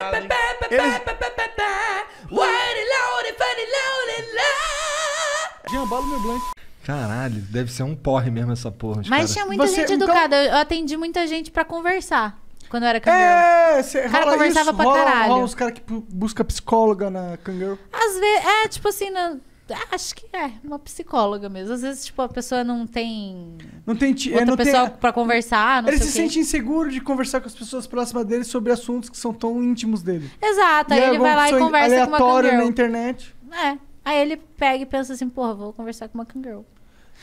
Eles... Jambalo meu blank. Caralho, deve ser um porre mesmo essa porra. Mas tinha muita Você, gente então- educada. Eu atendi muita gente pra conversar quando eu era cantora. É, O cara conversava isso, pra rola, caralho. Rola os caras que busca psicóloga na Kangaroo. Às vezes, é tipo assim, na- acho que é uma psicóloga mesmo. Às vezes, tipo, a pessoa não tem não tem é, Outra não pessoa tem... para conversar, não Ele se sente inseguro de conversar com as pessoas próximas dele sobre assuntos que são tão íntimos dele. Exato, aí, aí é ele vai lá e conversa com uma aleatório na internet. É. Aí ele pega e pensa assim, porra, vou conversar com uma girl.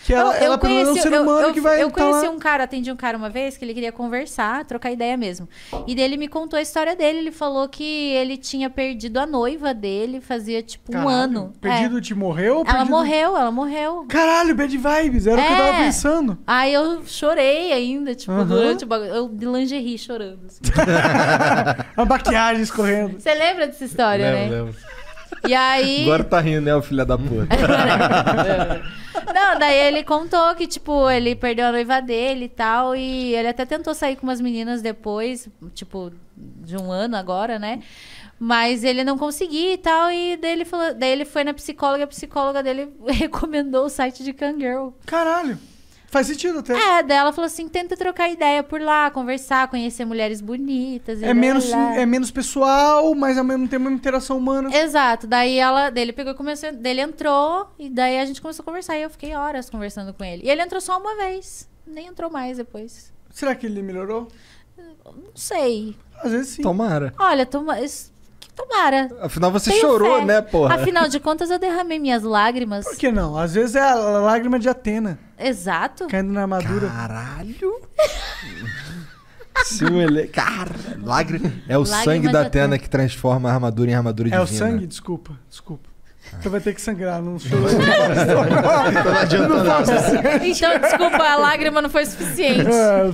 Que ela, eu, ela é conheci, é um ser humano eu, eu, que vai. Eu tá conheci tá um cara, atendi um cara uma vez que ele queria conversar, trocar ideia mesmo. E ele me contou a história dele. Ele falou que ele tinha perdido a noiva dele, fazia tipo Caralho, um ano. Perdido é. te morreu? Ela morreu, ela morreu. Caralho, bad vibes, era é. o que eu tava é. pensando. Aí eu chorei ainda, tipo, uh -huh. durante o bagulho. Eu de lingerie chorando. Assim. a maquiagem escorrendo. Você lembra dessa história, lembro, né? Lembro. E aí. Agora tá rindo, né, o filho da puta. Não, daí ele contou que, tipo, ele perdeu a noiva dele e tal. E ele até tentou sair com umas meninas depois, tipo, de um ano agora, né? Mas ele não conseguia e tal. E daí ele, falou, daí ele foi na psicóloga, a psicóloga dele recomendou o site de Kangirl. Caralho! Faz sentido até. É, daí ela falou assim: tenta trocar ideia por lá, conversar, conhecer mulheres bonitas. é, menos, é menos pessoal, mas ao mesmo tempo é uma interação humana. Exato. Daí ela, dele pegou e começou. Dele entrou, e daí a gente começou a conversar. E eu fiquei horas conversando com ele. E ele entrou só uma vez. Nem entrou mais depois. Será que ele melhorou? Não sei. Às vezes sim. Tomara. Olha, toma... tomara. Afinal, você Tenho chorou, fé. né, porra? Afinal de contas, eu derramei minhas lágrimas. Por que não? Às vezes é a lágrima de Atena. Exato. Caindo na armadura. Caralho! Se o ele... Cara, lagre... É o sangue da Atena que transforma a armadura em armadura de É divina. o sangue? Desculpa, desculpa. tu ah. vai ter que sangrar, não sou então não adianta nada. Assim. Então, desculpa, a lágrima não foi suficiente. É.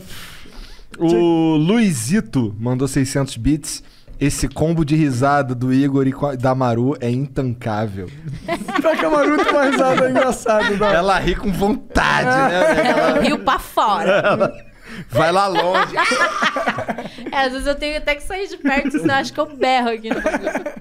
o Luizito mandou 600 bits. Esse combo de risada do Igor e da Maru é intancável. Pior que a Maru tem uma risada engraçada. Não. Né? Ela ri com vontade, né? Ela riu pra fora. Ela... Vai lá longe. é, às vezes eu tenho até que sair de perto, senão acho que eu berro aqui no